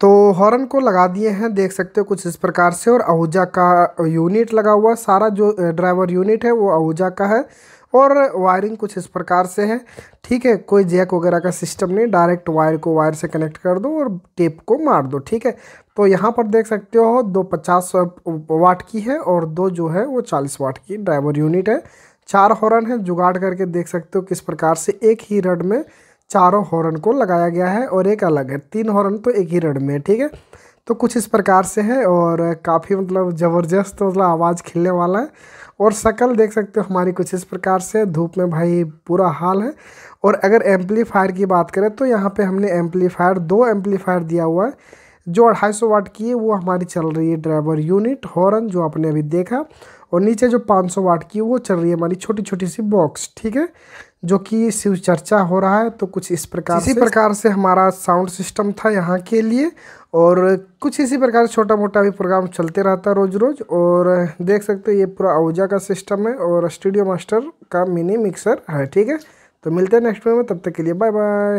तो हॉर्न को लगा दिए हैं देख सकते हो कुछ इस प्रकार से और आहूजा का यूनिट लगा हुआ सारा जो ड्राइवर यूनिट है वो आहूजा का है और वायरिंग कुछ इस प्रकार से है ठीक है कोई जैक वगैरह का सिस्टम नहीं डायरेक्ट वायर को वायर से कनेक्ट कर दो और टेप को मार दो ठीक है तो यहाँ पर देख सकते हो दो पचास वाट की है और दो जो है वो चालीस वाट की ड्राइवर यूनिट है चार हॉर्न है जुगाड़ करके देख सकते हो किस प्रकार से एक ही रड में चारों हॉर्न को लगाया गया है और एक अलग है तीन हॉर्न तो एक ही रड में है ठीक है तो कुछ इस प्रकार से है और काफ़ी मतलब ज़बरदस्त मतलब आवाज़ खिलने वाला है और शक्ल देख सकते हो हमारी कुछ इस प्रकार से धूप में भाई पूरा हाल है और अगर एम्पलीफायर की बात करें तो यहाँ पे हमने एम्पलीफायर दो एम्पलीफायर दिया हुआ है जो अढ़ाई सौ वाट की है वो हमारी चल रही है ड्राइवर यूनिट हॉर्न जो आपने अभी देखा और नीचे जो 500 वाट की वो चल रही है हमारी छोटी छोटी सी बॉक्स ठीक है जो कि शिव चर्चा हो रहा है तो कुछ इस प्रकार इसी प्रकार से हमारा साउंड सिस्टम था यहाँ के लिए और कुछ इसी प्रकार छोटा मोटा भी प्रोग्राम चलते रहता रोज़ रोज़ और देख सकते हैं ये पूरा आवजा का सिस्टम है और स्टूडियो मास्टर का मिनी मिक्सर है ठीक है तो मिलते हैं नेक्स्ट वीडियो में तब तक के लिए बाय बाय